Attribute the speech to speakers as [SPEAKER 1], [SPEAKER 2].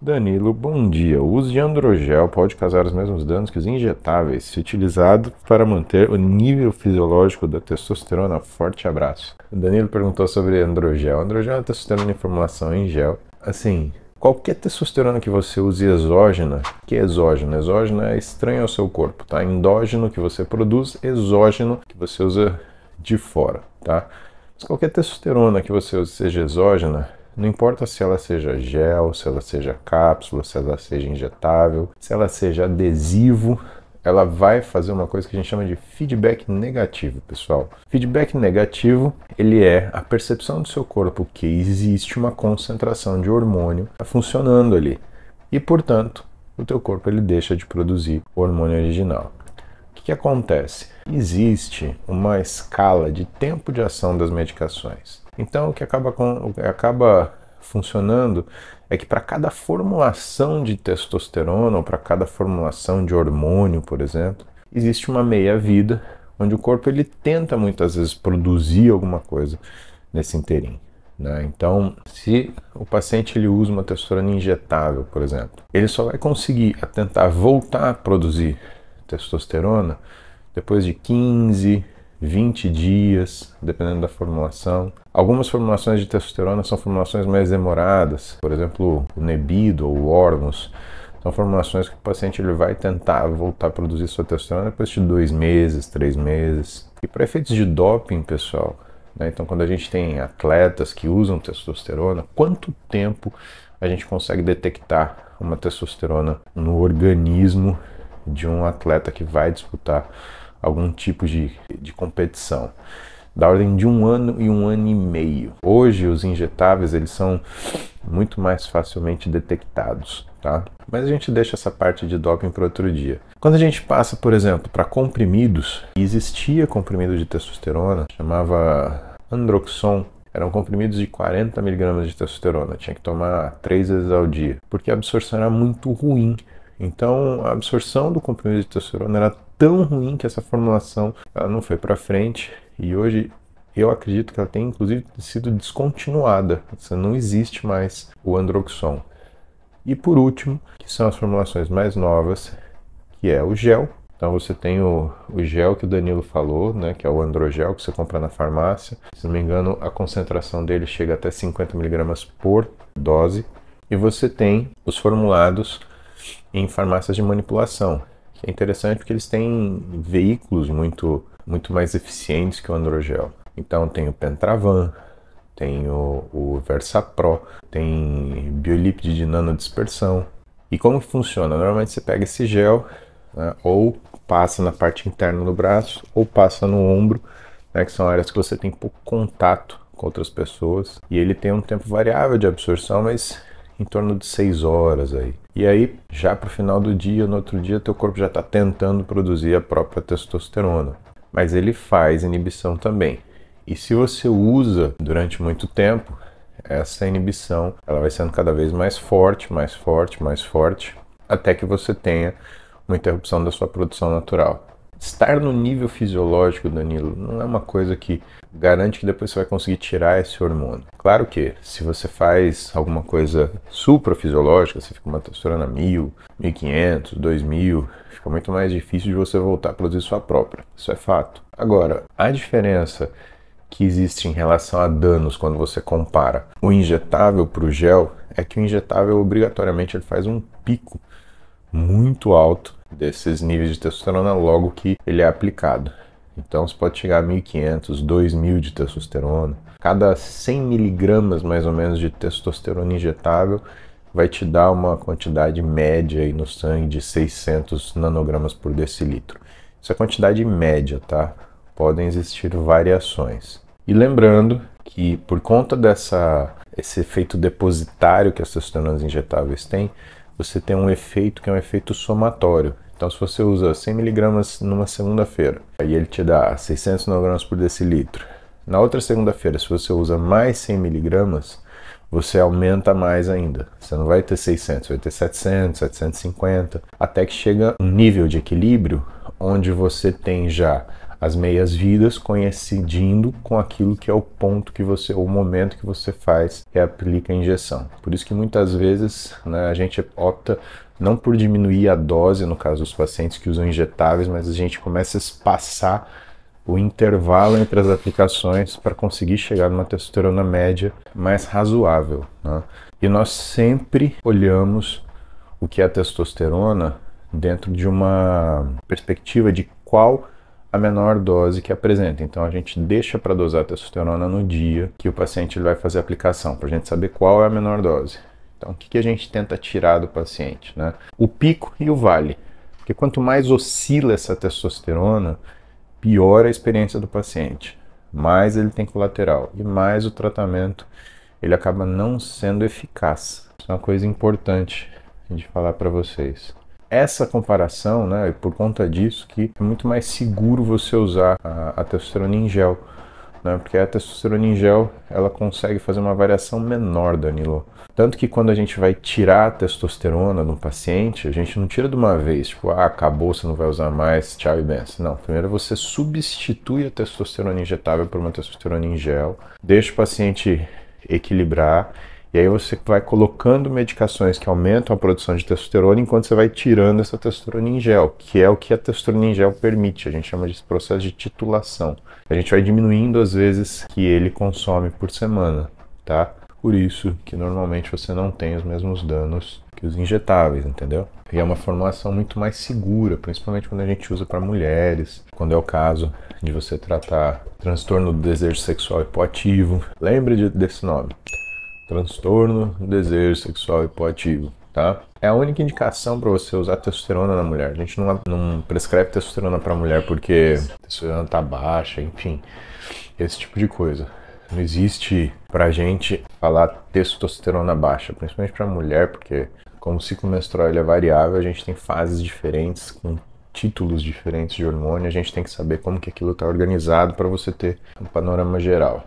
[SPEAKER 1] Danilo, bom dia. O uso de androgel pode causar os mesmos danos que os injetáveis, se utilizado para manter o nível fisiológico da testosterona. Forte abraço. O Danilo perguntou sobre androgel. Androgel é testosterona em formulação em gel. Assim, qualquer testosterona que você use exógena, que é exógena? Exógena é estranha ao seu corpo, tá? Endógeno que você produz, exógeno que você usa de fora, tá? Mas qualquer testosterona que você use seja exógena, não importa se ela seja gel, se ela seja cápsula, se ela seja injetável, se ela seja adesivo, ela vai fazer uma coisa que a gente chama de feedback negativo, pessoal. Feedback negativo, ele é a percepção do seu corpo que existe uma concentração de hormônio tá funcionando ali. E, portanto, o teu corpo ele deixa de produzir o hormônio original que acontece? Existe uma escala de tempo de ação das medicações. Então, o que acaba, com, acaba funcionando é que para cada formulação de testosterona ou para cada formulação de hormônio, por exemplo, existe uma meia-vida onde o corpo ele tenta muitas vezes produzir alguma coisa nesse inteirinho. Né? Então, se o paciente ele usa uma testosterona injetável, por exemplo, ele só vai conseguir tentar voltar a produzir testosterona depois de 15, 20 dias, dependendo da formulação. Algumas formulações de testosterona são formulações mais demoradas, por exemplo, o nebido ou o órgãos. São formulações que o paciente ele vai tentar voltar a produzir sua testosterona depois de dois meses, três meses. E para efeitos de doping, pessoal, né, então quando a gente tem atletas que usam testosterona, quanto tempo a gente consegue detectar uma testosterona no organismo de um atleta que vai disputar algum tipo de, de competição da ordem de um ano e um ano e meio. Hoje os injetáveis eles são muito mais facilmente detectados, tá? Mas a gente deixa essa parte de doping para outro dia. Quando a gente passa, por exemplo, para comprimidos, existia comprimido de testosterona, chamava Androxon. Eram comprimidos de 40 mg de testosterona, tinha que tomar três vezes ao dia, porque a absorção era muito ruim então, a absorção do comprimido de testosterona era tão ruim que essa formulação não foi para frente e hoje eu acredito que ela tem inclusive sido descontinuada. Não existe mais o androxon. E por último, que são as formulações mais novas, que é o gel. Então você tem o, o, gel que o Danilo falou, né, que é o androgel que você compra na farmácia. Se não me engano, a concentração dele chega até 50 mg por dose. E você tem os formulados em farmácias de manipulação. É interessante porque eles têm veículos muito, muito mais eficientes que o androgel. Então tem o Pentravan, tem o, o VersaPro, tem biolípide de nanodispersão. E como funciona? Normalmente você pega esse gel, né, ou passa na parte interna do braço, ou passa no ombro, né, que são áreas que você tem pouco contato com outras pessoas. E ele tem um tempo variável de absorção, mas em torno de 6 horas aí. E aí, já para o final do dia, no outro dia, teu corpo já está tentando produzir a própria testosterona. Mas ele faz inibição também. E se você usa durante muito tempo, essa inibição ela vai sendo cada vez mais forte, mais forte, mais forte, até que você tenha uma interrupção da sua produção natural estar no nível fisiológico, Danilo, não é uma coisa que garante que depois você vai conseguir tirar esse hormônio. Claro que se você faz alguma coisa suprafisiológica, você fica uma testosterona 1000, 1500, 2000, fica muito mais difícil de você voltar a produzir sua própria. Isso é fato. Agora, a diferença que existe em relação a danos quando você compara o injetável para o gel é que o injetável obrigatoriamente ele faz um pico muito alto desses níveis de testosterona logo que ele é aplicado. Então você pode chegar a 1.500, 2.000 de testosterona. Cada 100 miligramas mais ou menos de testosterona injetável vai te dar uma quantidade média aí no sangue de 600 nanogramas por decilitro. Isso é quantidade média, tá? Podem existir variações. E lembrando que por conta dessa esse efeito depositário que as testosteronas injetáveis têm, você tem um efeito que é um efeito somatório. Então, se você usa 100 mg numa segunda-feira aí ele te dá 600 miligramas por decilitro, na outra segunda-feira, se você usa mais 100 mg, você aumenta mais ainda. Você não vai ter 600, vai ter 700, 750, até que chega um nível de equilíbrio onde você tem já as meias vidas coincidindo com aquilo que é o ponto que você, o momento que você faz e aplica a injeção. Por isso que muitas vezes né, a gente opta não por diminuir a dose, no caso dos pacientes que usam injetáveis, mas a gente começa a espaçar o intervalo entre as aplicações para conseguir chegar numa testosterona média mais razoável. Né? E nós sempre olhamos o que é a testosterona dentro de uma perspectiva de qual a menor dose que apresenta. Então a gente deixa para dosar a testosterona no dia que o paciente vai fazer a aplicação, para a gente saber qual é a menor dose. Então o que, que a gente tenta tirar do paciente? Né? O pico e o vale. Porque quanto mais oscila essa testosterona, pior a experiência do paciente. Mais ele tem colateral e mais o tratamento ele acaba não sendo eficaz. Isso é uma coisa importante de falar para vocês essa comparação, né, por conta disso que é muito mais seguro você usar a, a testosterona em gel, né, porque a testosterona em gel ela consegue fazer uma variação menor, Danilo. Tanto que quando a gente vai tirar a testosterona do paciente, a gente não tira de uma vez, tipo, ah, acabou, você não vai usar mais, tchau e benção. Não, primeiro você substitui a testosterona injetável por uma testosterona em gel, deixa o paciente equilibrar e aí você vai colocando medicações que aumentam a produção de testosterona enquanto você vai tirando essa testosterona em gel, que é o que a testosterona em gel permite. A gente chama de processo de titulação. A gente vai diminuindo as vezes que ele consome por semana, tá? Por isso que normalmente você não tem os mesmos danos que os injetáveis, entendeu? E é uma formulação muito mais segura, principalmente quando a gente usa para mulheres, quando é o caso de você tratar transtorno do desejo sexual hipoativo. Lembre desse nome transtorno do desejo sexual hipoativo, tá? É a única indicação para você usar testosterona na mulher. A gente não, não prescreve testosterona para mulher porque a testosterona tá baixa, enfim, esse tipo de coisa. Não existe pra gente falar testosterona baixa, principalmente para mulher, porque como o ciclo menstrual é variável, a gente tem fases diferentes com títulos diferentes de hormônio, a gente tem que saber como que aquilo está organizado para você ter um panorama geral.